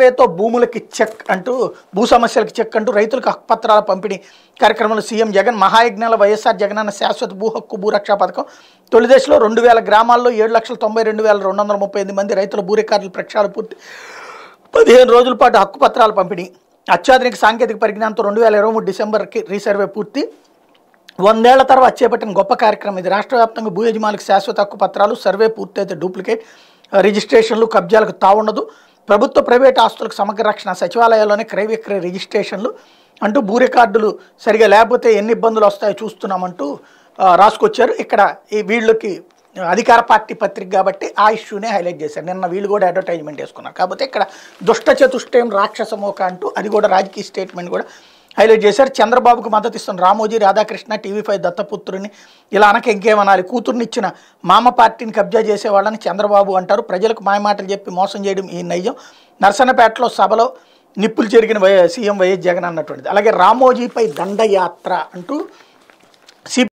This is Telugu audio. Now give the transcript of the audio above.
వేతో భూములకి చెక్ అంటూ భూ సమస్యలకు చెక్ అంటూ రైతులకు హక్కుపత్రాల పంపిణీ కార్యక్రమంలో సీఎం జగన్ మహాయజ్ఞాల వైఎస్ఆర్ జగనన్న శాశ్వత భూ హక్కు భూరక్ష పథకం తొలిదశలో రెండు వేల గ్రామాల్లో ఏడు లక్షల తొంభై రెండు వేల రెండు వందల ముప్పై ఎనిమిది మంది రైతుల భూ రికార్డులు ప్రక్షాళన పూర్తి పదిహేను రోజుల పాటు హక్కు పత్రాలు పంపిణీ అత్యాధునిక సాంకేతిక పరిజ్ఞానంతో రెండు వేల ఇరవై మూడు డిసెంబర్కి రీసర్వే పూర్తి వందేళ్ల తర్వాత చేపట్టిన గొప్ప కార్యక్రమం ఇది రాష్ట్ర వ్యాప్తంగా భూ యజమానికి శాశ్వత హక్కు పత్రాలు సర్వే పూర్తయితే డూప్లికేట్ రిజిస్ట్రేషన్లు కబ్జాలకు తావుండదు ప్రభుత్వ ప్రైవేట్ ఆస్తులకు సమగ్రరక్షణ సచివాలయాల్లోనే క్రయ విక్రయ రిజిస్ట్రేషన్లు అంటూ భూ రికార్డులు సరిగా లేకపోతే ఎన్ని ఇబ్బందులు వస్తాయో చూస్తున్నామంటూ రాసుకొచ్చారు ఇక్కడ ఈ వీళ్ళకి అధికార పార్టీ పత్రిక కాబట్టి ఆ ఇష్యూనే హైలైట్ చేశారు నిన్న వీళ్ళు కూడా అడ్వర్టైజ్మెంట్ వేసుకున్నారు కాకపోతే ఇక్కడ దుష్టచతుష్టయం రాక్షసమోక అంటూ అది కూడా రాజకీయ స్టేట్మెంట్ కూడా హైలైట్ చేశారు చంద్రబాబుకు మద్దతు ఇస్తున్న రామోజీ రాధాకృష్ణ టీవీ ఫైవ్ దత్తపుత్రుని ఇలా అనక ఇంకేమనాలి ఇచ్చిన మామ పార్టీని కబ్జా చేసేవాళ్ళని చంద్రబాబు అంటారు ప్రజలకు మాయమాటలు చెప్పి మోసం చేయడం ఈ నయ్యం నర్సన్నపేటలో సభలో నిప్పులు జరిగిన సీఎం వైఎస్ జగన్ అన్నటువంటిది అలాగే రామోజీపై దండయాత్ర అంటూ